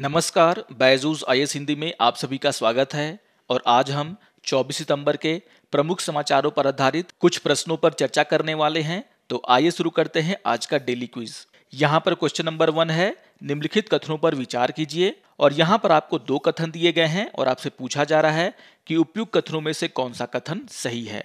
नमस्कार बैजूज आई हिंदी में आप सभी का स्वागत है और आज हम 24 सितंबर के प्रमुख समाचारों पर आधारित कुछ प्रश्नों पर चर्चा करने वाले हैं तो आइए शुरू करते हैं आज का डेली क्विज यहाँ पर क्वेश्चन नंबर वन है निम्नलिखित कथनों पर विचार कीजिए और यहाँ पर आपको दो कथन दिए गए हैं और आपसे पूछा जा रहा है कि उपयुक्त कथनों में से कौन सा कथन सही है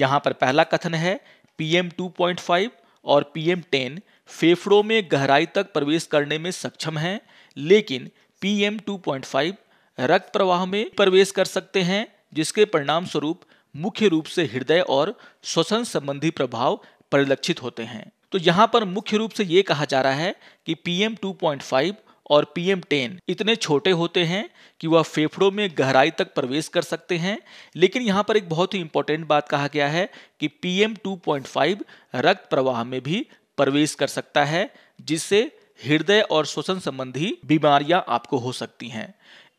यहाँ पर पहला कथन है पीएम 2.5 और पीएम 10 फेफड़ों में गहराई तक प्रवेश करने में सक्षम हैं लेकिन पीएम 2.5 रक्त प्रवाह में प्रवेश कर सकते हैं जिसके परिणाम स्वरूप मुख्य रूप से हृदय और श्वसन संबंधी प्रभाव परिलक्षित होते हैं तो यहाँ पर मुख्य रूप से ये कहा जा रहा है कि पीएम 2.5 और पीएम 10 इतने छोटे होते हैं कि वह फेफड़ों में गहराई तक प्रवेश कर सकते हैं लेकिन यहाँ पर एक बहुत ही इंपॉर्टेंट बात कहा गया है कि पीएम 2.5 रक्त प्रवाह में भी प्रवेश कर सकता है जिससे हृदय और श्वसन संबंधी बीमारियां आपको हो सकती हैं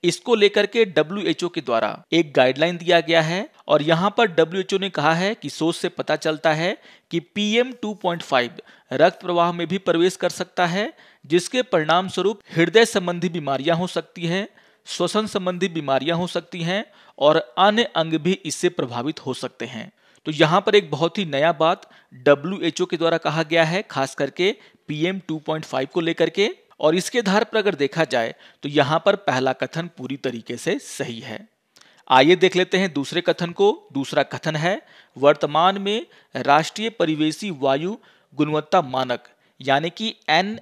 इसको लेकर के डब्ल्यू के द्वारा एक गाइडलाइन दिया गया है और यहाँ पर डब्ल्यू ने कहा है कि सोच से पता चलता है कि पीएम 2.5 रक्त प्रवाह में भी प्रवेश कर सकता है जिसके परिणाम स्वरूप हृदय संबंधी बीमारियां हो सकती हैं श्वसन संबंधी बीमारियां हो सकती हैं और अन्य अंग भी इससे प्रभावित हो सकते हैं तो यहां पर एक बहुत ही नया बात डब्ल्यू के द्वारा कहा गया है खास करके पीएम 2.5 को लेकर के और इसके आधार पर अगर देखा जाए तो यहां पर पहला कथन पूरी तरीके से सही है आइए देख लेते हैं दूसरे कथन को दूसरा कथन है वर्तमान में राष्ट्रीय परिवेशी वायु गुणवत्ता मानक यानी कि एन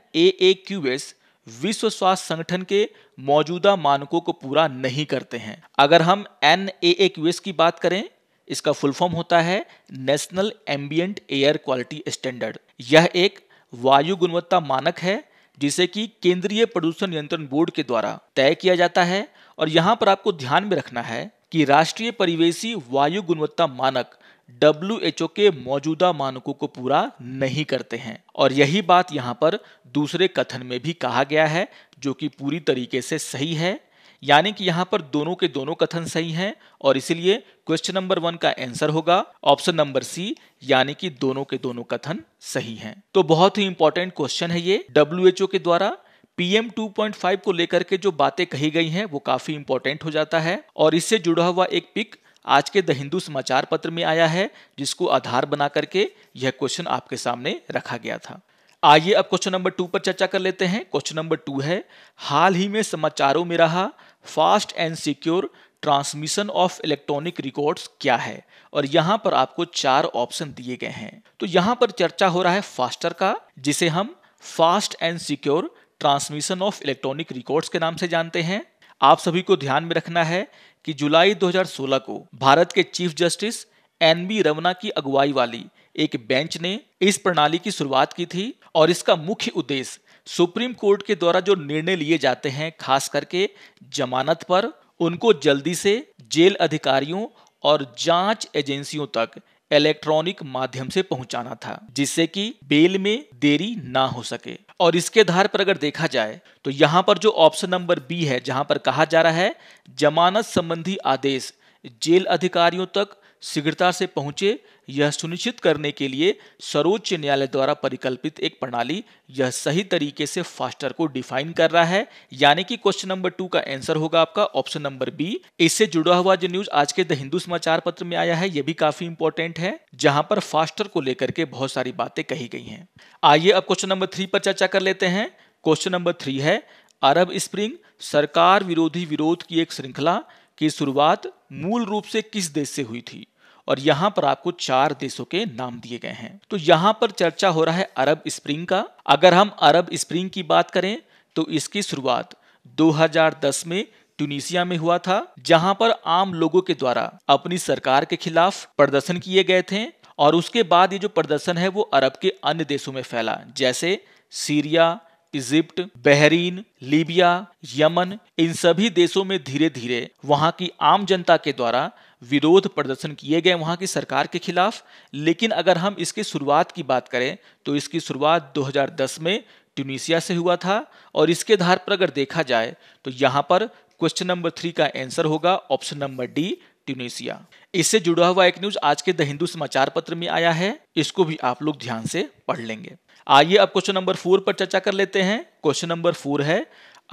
विश्व स्वास्थ्य संगठन के मौजूदा मानकों को पूरा नहीं करते हैं अगर हम एन की बात करें इसका फुल फॉर्म होता है national ambient air quality standard यह एक वायु गुणवत्ता मानक है जिसे कि केंद्रीय प्रदूषण नियंत्रण बोर्ड के द्वारा तय किया जाता है और यहाँ पर आपको ध्यान में रखना है कि राष्ट्रीय परिवेशी वायु गुणवत्ता मानक डब्ल्यू के मौजूदा मानकों को पूरा नहीं करते हैं और यही बात यहाँ पर दूसरे कथन में भी कहा गया है जो कि पूरी तरीके से सही है यानी कि यहाँ पर दोनों के दोनों कथन सही हैं और इसीलिए क्वेश्चन नंबर वन का आंसर होगा ऑप्शन नंबर सी यानी कि दोनों के दोनों कथन सही हैं तो बहुत ही इंपॉर्टेंट क्वेश्चन है ये डब्ल्यू के द्वारा पीएम 2.5 को लेकर के जो बातें कही गई हैं वो काफी इंपॉर्टेंट हो जाता है और इससे जुड़ा हुआ एक पिक आज के द हिंदू समाचार पत्र में आया है जिसको आधार बना करके यह क्वेश्चन आपके सामने रखा गया था आइए अब क्वेश्चन नंबर टू पर चर्चा कर लेते हैं क्वेश्चन नंबर टू है हाल ही में समाचारों में रहा fast and secure transmission of electronic records क्या है और यहाँ पर आपको चार ऑप्शन दिए गए हैं तो यहाँ पर चर्चा हो रहा है फास्टर का जिसे हम fast and secure transmission of electronic records के नाम से जानते हैं आप सभी को ध्यान में रखना है कि जुलाई 2016 को भारत के chief justice N V Ramana की अगुवाई वाली एक बेंच ने इस प्रणाली की शुरुआत की थी और इसका मुख्य उद्देश्य सुप्रीम कोर्ट के द्वारा जो निर्णय लिए जाते हैं खास करके जमानत पर उनको जल्दी से जेल अधिकारियों और जांच एजेंसियों तक इलेक्ट्रॉनिक माध्यम से पहुंचाना था जिससे कि बेल में देरी ना हो सके और इसके आधार पर अगर देखा जाए तो यहां पर जो ऑप्शन नंबर बी है जहां पर कहा जा रहा है जमानत संबंधी आदेश जेल अधिकारियों तक शीघ्रता से पहुंचे यह सुनिश्चित करने के लिए सर्वोच्च न्यायालय द्वारा परिकल्पित एक प्रणाली यह सही तरीके से फास्टर को डिफाइन कर रहा है यानी कि क्वेश्चन नंबर टू का आंसर होगा आपका ऑप्शन नंबर बी इससे जुड़ा हुआ जो न्यूज आज के द हिंदू समाचार पत्र में आया है यह भी काफी इंपॉर्टेंट है जहां पर फास्टर को लेकर के बहुत सारी बातें कही गई है आइए अब क्वेश्चन नंबर थ्री पर चर्चा कर लेते हैं क्वेश्चन नंबर थ्री है अरब स्प्रिंग सरकार विरोधी विरोध की एक श्रृंखला की शुरुआत मूल रूप से किस देश से हुई थी और यहाँ पर आपको चार देशों के नाम दिए गए हैं तो यहाँ पर चर्चा हो रहा है अरब स्प्रिंग का अगर हम अरब स्प्रिंग की बात करें तो इसकी शुरुआत 2010 में ट्यूनिशिया में हुआ था जहाँ पर आम लोगों के द्वारा अपनी सरकार के खिलाफ प्रदर्शन किए गए थे और उसके बाद ये जो प्रदर्शन है वो अरब के अन्य देशों में फैला जैसे Syria Egypt Bahrain Libya Yemen इन सभी देशों में धीरे धीरे वहां की आम जनता के द्वारा विरोध प्रदर्शन किए गए वहां की सरकार के खिलाफ लेकिन अगर हम इसकी शुरुआत की बात करें तो इसकी शुरुआत 2010 में ट्यूनिशिया से हुआ था और इसके आधार पर अगर देखा जाए तो यहां पर क्वेश्चन नंबर थ्री का आंसर होगा ऑप्शन नंबर डी ट्यूनिशिया इससे जुड़ा हुआ एक न्यूज आज के द हिंदू समाचार पत्र में आया है इसको भी आप लोग ध्यान से पढ़ लेंगे आइए अब क्वेश्चन नंबर फोर पर चर्चा कर लेते हैं क्वेश्चन नंबर फोर है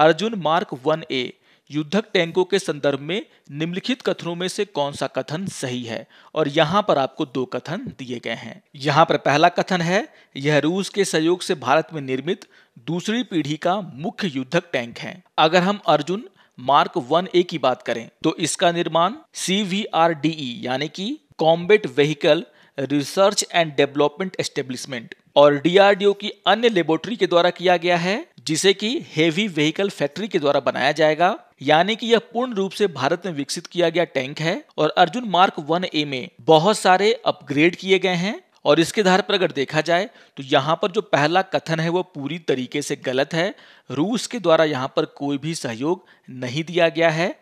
अर्जुन मार्क वन ए युद्धक टैंकों के संदर्भ में निम्नलिखित कथनों में से कौन सा कथन सही है और यहाँ पर आपको दो कथन दिए गए हैं यहाँ पर पहला कथन है यह रूस के सहयोग से भारत में निर्मित दूसरी पीढ़ी का मुख्य युद्धक टैंक है अगर हम अर्जुन मार्क वन ए की बात करें तो इसका निर्माण C V R D E यानी कि combat vehicle research and development establishment और डीआरडीओ की अन्य लेबोरेटरी के द्वारा किया गया है जिसे कि हेवी व्हीकल फैक्ट्री के द्वारा बनाया जाएगा यानी कि यह पूर्ण रूप से भारत में विकसित किया गया टैंक है और अर्जुन मार्क वन ए में बहुत सारे अपग्रेड किए गए हैं और इसके आधार पर अगर देखा जाए तो यहाँ पर जो पहला कथन है वह पूरी तरीके से गलत है रूस के द्वारा यहाँ पर कोई भी सहयोग नहीं दिया गया है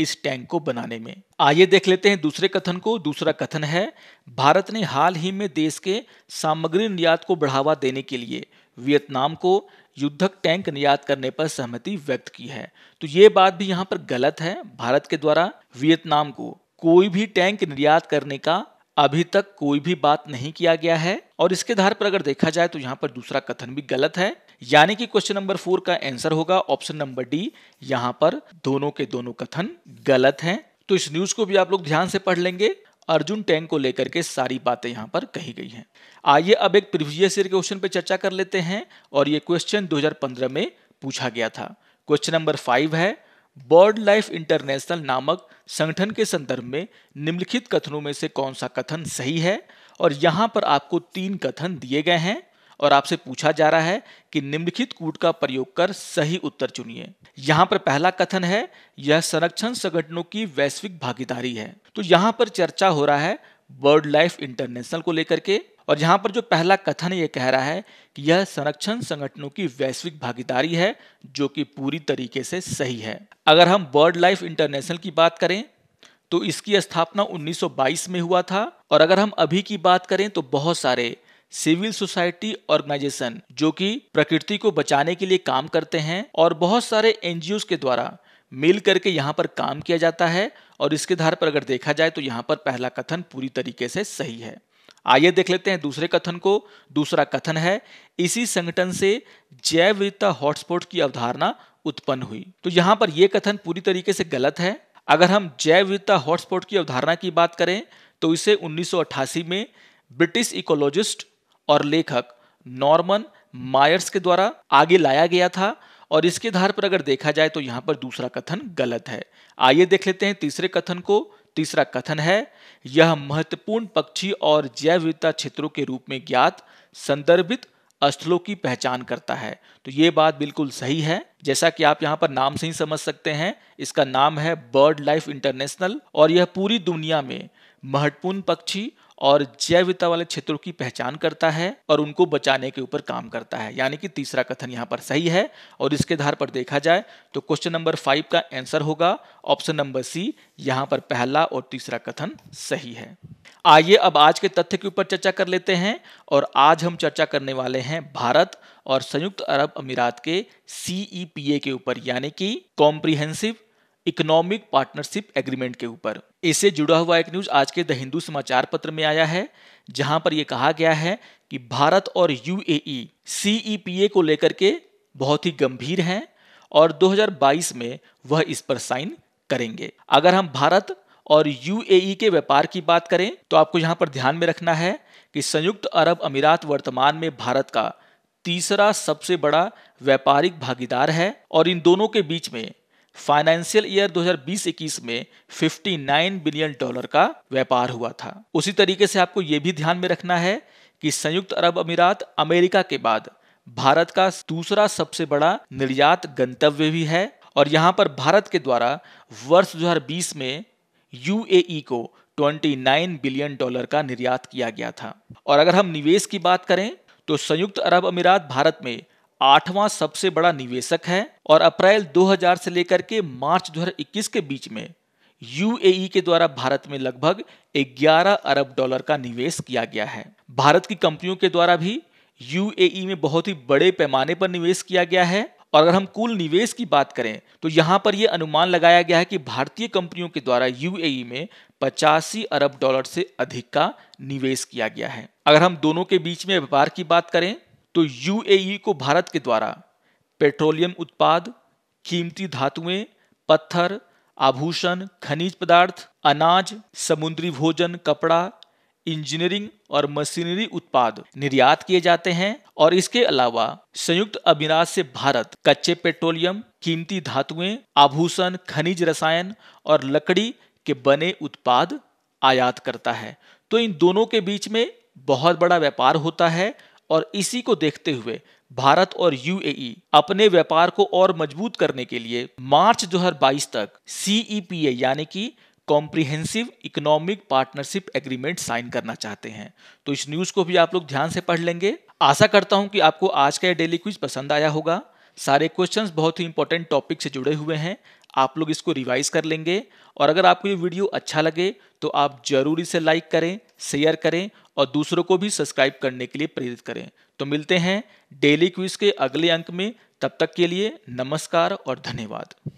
इस टैंक को बनाने में आइए देख लेते हैं दूसरे कथन को दूसरा कथन है भारत ने हाल ही में देश के सामग्री निर्यात को बढ़ावा देने के लिए वियतनाम को युद्धक टैंक निर्यात करने पर सहमति व्यक्त की है तो ये बात भी यहाँ पर गलत है भारत के द्वारा वियतनाम को कोई भी टैंक निर्यात करने का अभी तक कोई भी बात नहीं किया गया है और इसके आधार पर अगर देखा जाए तो यहाँ पर दूसरा कथन भी गलत है यानी कि क्वेश्चन नंबर फोर का आंसर होगा ऑप्शन नंबर डी यहाँ पर दोनों के दोनों कथन गलत हैं तो इस न्यूज को भी आप लोग ध्यान से पढ़ लेंगे अर्जुन टैंक को लेकर के सारी बातें यहां पर कही गई हैं आइए अब एक प्रीवियस ईयर क्वेश्चन पर चर्चा कर लेते हैं और ये क्वेश्चन 2015 में पूछा गया था क्वेश्चन नंबर फाइव है बर्ड लाइफ इंटरनेशनल नामक संगठन के संदर्भ में निम्नलिखित कथनों में से कौन सा कथन सही है और यहां पर आपको तीन कथन दिए गए हैं और आपसे पूछा जा रहा है कि निम्नलिखित कूट का प्रयोग कर सही उत्तर चुनिए यहाँ पर पहला कथन है यह संरक्षण संगठनों की वैश्विक भागीदारी है तो यहाँ पर चर्चा हो रहा है बर्ड लाइफ इंटरनेशनल को लेकर के और यहाँ पर जो पहला कथन ये कह रहा है कि यह संरक्षण संगठनों की वैश्विक भागीदारी है जो कि पूरी तरीके से सही है अगर हम बर्ड लाइफ इंटरनेशनल की बात करें तो इसकी स्थापना 1922 में हुआ था और अगर हम अभी की बात करें तो बहुत सारे सिविल सोसाइटी ऑर्गेनाइजेशन जो कि प्रकृति को बचाने के लिए काम करते हैं और बहुत सारे एनजीओ के द्वारा मिल करके यहाँ पर काम किया जाता है और इसके आधार पर अगर देखा जाए तो यहाँ पर पहला कथन पूरी तरीके से सही है आइए देख लेते हैं दूसरे कथन को दूसरा कथन है इसी संगठन से जैव विविधता हॉटस्पॉट की अवधारणा उत्पन्न हुई तो यहाँ पर यह कथन पूरी तरीके से गलत है अगर हम जैव विविधता हॉटस्पॉट की अवधारणा की बात करें तो इसे 1988 में ब्रिटिश इकोलॉजिस्ट और लेखक नॉर्मन मायर्स के द्वारा आगे लाया गया था और इसके आधार पर अगर देखा जाए तो यहां पर दूसरा कथन गलत है आइए देख लेते हैं तीसरे कथन को तीसरा कथन है यह महत्वपूर्ण पक्षी और जैव विविधता क्षेत्रों के रूप में ज्ञात संदर्भित स्थलों की पहचान करता है तो ये बात बिल्कुल सही है जैसा कि आप यहाँ पर नाम से ही समझ सकते हैं इसका नाम है बर्ड लाइफ इंटरनेशनल और यह पूरी दुनिया में महत्वपूर्ण पक्षी और जैविता वाले क्षेत्रों की पहचान करता है और उनको बचाने के ऊपर काम करता है यानी कि तीसरा कथन यहाँ पर सही है और इसके आधार पर देखा जाए तो क्वेश्चन नंबर फाइव का आंसर होगा ऑप्शन नंबर सी यहाँ पर पहला और तीसरा कथन सही है आइए अब आज के तथ्य के ऊपर चर्चा कर लेते हैं और आज हम चर्चा करने वाले हैं भारत और संयुक्त अरब अमीरात के सीईपीए e के ऊपर यानी कि कॉम्प्रिहेंसिव इकोनॉमिक पार्टनरशिप एग्रीमेंट के ऊपर इससे जुड़ा हुआ एक न्यूज आज के द हिंदू समाचार पत्र में आया है जहां पर यह कहा गया है कि भारत और यूएई सीईपीए e e को लेकर के बहुत ही गंभीर हैं और 2022 में वह इस पर साइन करेंगे अगर हम भारत और यूएई e के व्यापार की बात करें तो आपको यहाँ पर ध्यान में रखना है कि संयुक्त अरब अमीरात वर्तमान में भारत का तीसरा सबसे बड़ा व्यापारिक भागीदार है और इन दोनों के बीच में फाइनेंशियल ईयर 2020-21 में 59 बिलियन डॉलर का व्यापार हुआ था उसी तरीके से आपको यह भी ध्यान में रखना है कि संयुक्त अरब अमीरात अमेरिका के बाद भारत का दूसरा सबसे बड़ा निर्यात गंतव्य भी है और यहां पर भारत के द्वारा वर्ष 2020 में यूएई को 29 बिलियन डॉलर का निर्यात किया गया था और अगर हम निवेश की बात करें तो संयुक्त अरब अमीरात भारत में आठवां सबसे बड़ा निवेशक है और अप्रैल 2000 से लेकर के मार्च 2021 के बीच में यूएई के द्वारा भारत में लगभग 11 अरब डॉलर का निवेश किया गया है भारत की कंपनियों के द्वारा भी यूएई में बहुत ही बड़े पैमाने पर निवेश किया गया है और अगर हम कुल निवेश की बात करें तो यहां पर यह अनुमान लगाया गया है कि भारतीय कंपनियों के द्वारा यूएई में पचासी अरब डॉलर से अधिक का निवेश किया गया है अगर हम दोनों के बीच में व्यापार की बात करें तो यूएई को भारत के द्वारा पेट्रोलियम उत्पाद कीमती धातुएं पत्थर आभूषण खनिज पदार्थ अनाज समुद्री भोजन कपड़ा इंजीनियरिंग और मशीनरी उत्पाद निर्यात किए जाते हैं और इसके अलावा संयुक्त अभिनाश से भारत कच्चे पेट्रोलियम कीमती धातुएं आभूषण खनिज रसायन और लकड़ी के बने उत्पाद आयात करता है तो इन दोनों के बीच में बहुत बड़ा व्यापार होता है और इसी को देखते हुए भारत और यूएई अपने व्यापार को और मजबूत करने के लिए मार्च 2022 तक सीईपीए e यानी कि comprehensive economic partnership agreement sign करना चाहते हैं तो इस न्यूज को भी आप लोग ध्यान से पढ़ लेंगे आशा करता हूं कि आपको आज का यह डेली क्विज पसंद आया होगा सारे क्वेश्चंस बहुत ही इंपॉर्टेंट टॉपिक से जुड़े हुए हैं आप लोग इसको रिवाइज कर लेंगे और अगर आपको ये वीडियो अच्छा लगे तो आप जरूर इसे लाइक करें शेयर करें और दूसरों को भी सब्सक्राइब करने के लिए प्रेरित करें तो मिलते हैं डेली क्विज के अगले अंक में तब तक के लिए नमस्कार और धन्यवाद